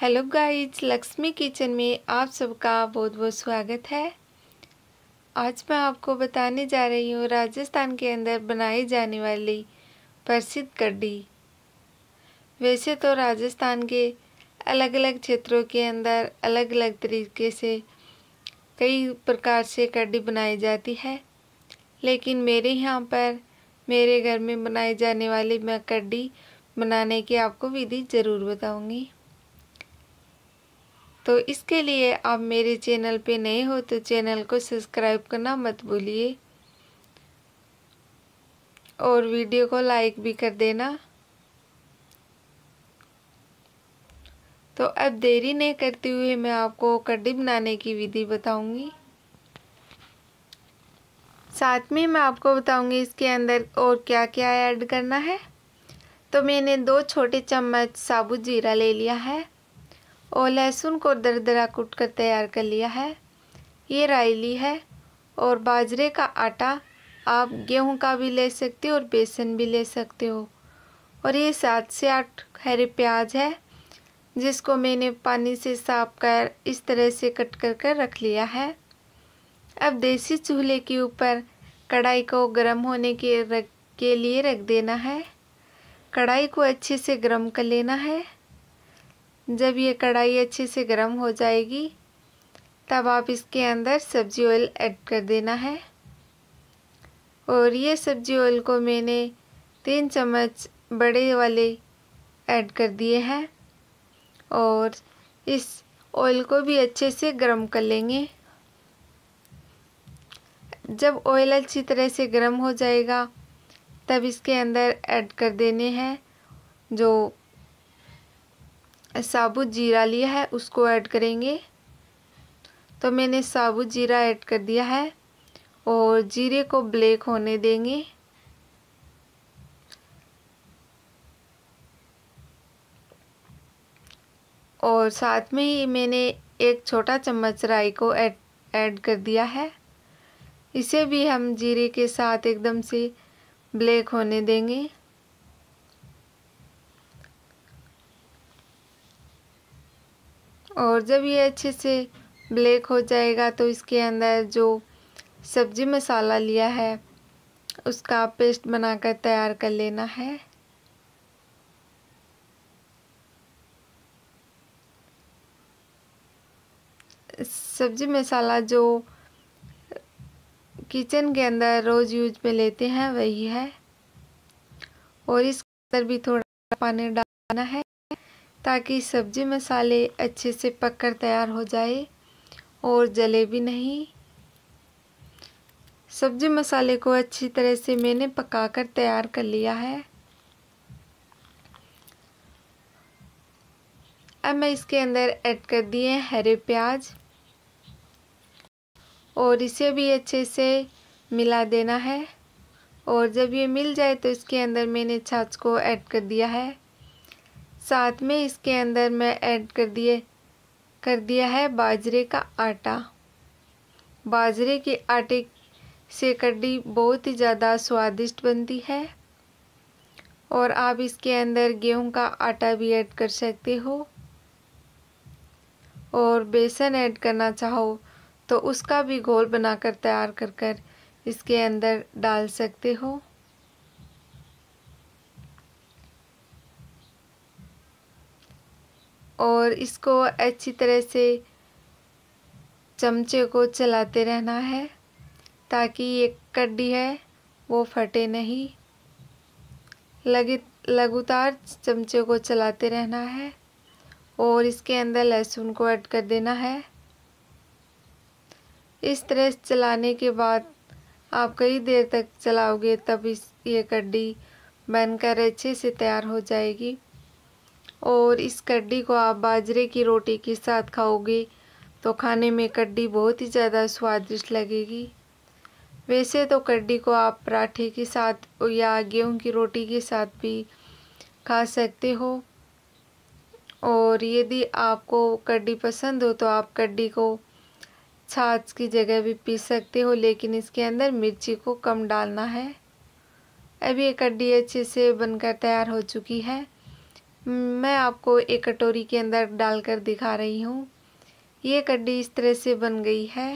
hello guys Lakshmi kitchen में आप सबका बहुत बहुत स्वागत है आज मैं आपको बताने जा रही हूँ राजस्थान के अंदर बनाई जाने वाली प्रसिद्ध कड्डी वैसे तो राजस्थान के अलग अलग क्षेत्रों के अंदर अलग अलग तरीके से कई प्रकार से कड्डी बनाई जाती है लेकिन मेरे यहाँ पर मेरे घर में बनाई जाने वाली मैं कड्डी बनाने की आपको विधि ज़रूर बताऊँगी तो इसके लिए आप मेरे चैनल पे नए हो तो चैनल को सब्सक्राइब करना मत भूलिए और वीडियो को लाइक भी कर देना तो अब देरी नहीं करते हुए मैं आपको कड्डी बनाने की विधि बताऊंगी साथ में मैं आपको बताऊंगी इसके अंदर और क्या क्या ऐड करना है तो मैंने दो छोटे चम्मच साबुत जीरा ले लिया है और लहसुन को दरदरा कूट कर तैयार कर लिया है ये रायली है और बाजरे का आटा आप गेहूं का भी ले सकते हो और बेसन भी ले सकते हो और ये सात से आठ हरे प्याज है जिसको मैंने पानी से साफ कर इस तरह से कट कर कर रख लिया है अब देसी चूल्हे के ऊपर कढ़ाई को गर्म होने के रख के लिए रख देना है कढ़ाई को अच्छे से गर्म कर लेना है जब ये कढ़ाई अच्छे से गर्म हो जाएगी तब आप इसके अंदर सब्जी ऑयल ऐड कर देना है और ये सब्जी ऑयल को मैंने तीन चम्मच बड़े वाले ऐड कर दिए हैं और इस ऑयल को भी अच्छे से गर्म कर लेंगे जब ऑयल अच्छी तरह से गर्म हो जाएगा तब इसके अंदर ऐड कर देने हैं जो साबुत जीरा लिया है उसको ऐड करेंगे तो मैंने साबुत जीरा ऐड कर दिया है और जीरे को ब्लैक होने देंगे और साथ में ही मैंने एक छोटा चम्मच राई को ऐड ऐड कर दिया है इसे भी हम जीरे के साथ एकदम से ब्लैक होने देंगे और जब ये अच्छे से ब्लैक हो जाएगा तो इसके अंदर जो सब्जी मसाला लिया है उसका पेस्ट बनाकर तैयार कर लेना है सब्जी मसाला जो किचन के अंदर रोज़ यूज में लेते हैं वही है और इसके अंदर भी थोड़ा पानी डालना है ताकि सब्जी मसाले अच्छे से पककर तैयार हो जाए और जले भी नहीं सब्जी मसाले को अच्छी तरह से मैंने पकाकर तैयार कर लिया है अब मैं इसके अंदर ऐड कर दिए हरे प्याज और इसे भी अच्छे से मिला देना है और जब ये मिल जाए तो इसके अंदर मैंने छाछ को ऐड कर दिया है साथ में इसके अंदर मैं ऐड कर दिए कर दिया है बाजरे का आटा बाजरे के आटे से कड्डी बहुत ही ज़्यादा स्वादिष्ट बनती है और आप इसके अंदर गेहूं का आटा भी ऐड कर सकते हो और बेसन ऐड करना चाहो तो उसका भी घोल बनाकर तैयार कर कर इसके अंदर डाल सकते हो और इसको अच्छी तरह से चमचे को चलाते रहना है ताकि ये कड्डी है वो फटे नहीं लगे लगातार चमचे को चलाते रहना है और इसके अंदर लहसुन को ऐड कर देना है इस तरह से चलाने के बाद आप कई देर तक चलाओगे तब इस ये कड्डी बनकर अच्छे से तैयार हो जाएगी और इस कड्डी को आप बाजरे की रोटी के साथ खाओगे तो खाने में कड्डी बहुत ही ज़्यादा स्वादिष्ट लगेगी वैसे तो कड्डी को आप पराठे के साथ या गेहूं की रोटी के साथ भी खा सकते हो और यदि आपको कड्डी पसंद हो तो आप कड्डी को छाछ की जगह भी पी सकते हो लेकिन इसके अंदर मिर्ची को कम डालना है अभी ये कड्डी अच्छे से बनकर तैयार हो चुकी है मैं आपको एक कटोरी के अंदर डालकर दिखा रही हूँ ये कड्डी इस तरह से बन गई है